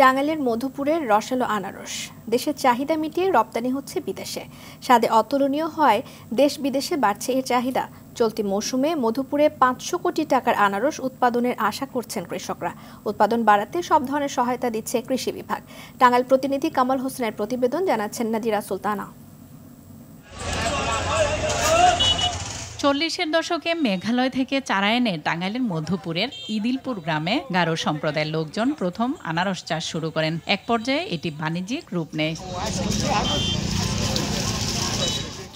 টাঙ্গাইলের মধুপুরের রসালো আনারস দেশের চাহিদা মিটিয়ে রপ্তানি হচ্ছে বিদেশে স্বাদে অতুলনীয় হয় দেশ বিদেশে বাড়ছে এর চাহিদা চলতি মৌসুমে মধুপুরে পাঁচশো কোটি টাকার আনারস উৎপাদনের আশা করছেন কৃষকরা উৎপাদন বাড়াতে সব ধরনের সহায়তা দিচ্ছে কৃষি বিভাগ টাঙ্গাইল প্রতিনিধি কামাল হোসেনের প্রতিবেদন জানাচ্ছেন নাজিরা সুলতানা চল্লিশের দশকে মেঘালয় থেকে চারা এনে টাঙ্গাইলের মধ্যপুরের ইদিলপুর গ্রামে গারো সম্প্রদায়ের লোকজন প্রথম আনারস চাষ শুরু করেন এক পর্যায়ে এটি বাণিজ্যিক রূপ নেয়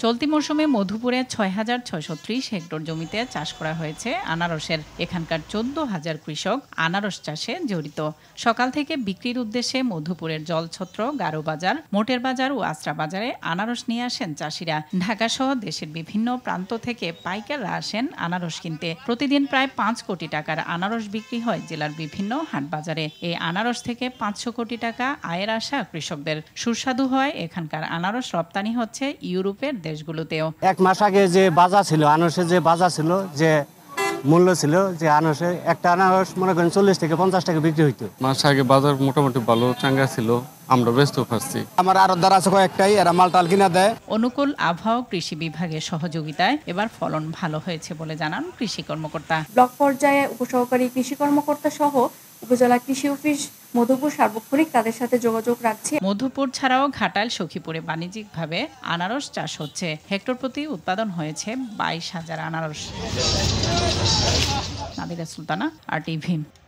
চলতি মৌসুমে মধুপুরে ছয় হাজার ছয়শ ত্রিশ হেক্টর জমিতে চাষ করা হয়েছে আনারসের এখানকার চোদ্দ হাজার কৃষক আনারস চাষে জড়িত সকাল থেকে বিক্রির উদ্দেশ্যে মধুপুরের জলছত্র গারো বাজার মোটের বাজার ও আশ্রা বাজারে আনারস নিয়ে আসেন চাষিরা ঢাকাসহ দেশের বিভিন্ন প্রান্ত থেকে পাইকাররা আসেন আনারস কিনতে প্রতিদিন প্রায় পাঁচ কোটি টাকার আনারস বিক্রি হয় জেলার বিভিন্ন হাট বাজারে এই আনারস থেকে পাঁচশো কোটি টাকা আয়ের আশা কৃষকদের সুস্বাদু হয় এখানকার আনারস রপ্তানি হচ্ছে ইউরোপের দেশ দেশগুলোতেও এক মাস আগে যে বাজার ছিল আনারসের যে বাজার ছিল যে মূল্য ছিল যে আনারসে একটা আনারস মনে করেন চল্লিশ থেকে পঞ্চাশ টাকা বিক্রি হইতো মাস আগে বাজার মোটামুটি ভালো চাঙ্গা ছিল আমরা ব্যস্ত পারছি আমার আরতদার আছে কয়েকটাই এরা মাল টাল কিনা দেয় অনুকূল আবহাও কৃষি বিভাগের সহযোগিতায় এবার ফলন ভালো হয়েছে বলে জানান কৃষি কর্মকর্তা ব্লক পর্যায়ে উপসহকারী কৃষি কর্মকর্তা সহ উপজেলা কৃষি অফিস মধুপুর সার্বক্ষণিক তাদের সাথে যোগাযোগ রাখছে মধুপুর ছাড়াও ঘাটাল সখীপুরে বাণিজ্যিকভাবে আনারস চাষ হচ্ছে হেক্টর প্রতি উৎপাদন হয়েছে বাইশ হাজার আনারস নাদিরা সুলতানা আর টিভি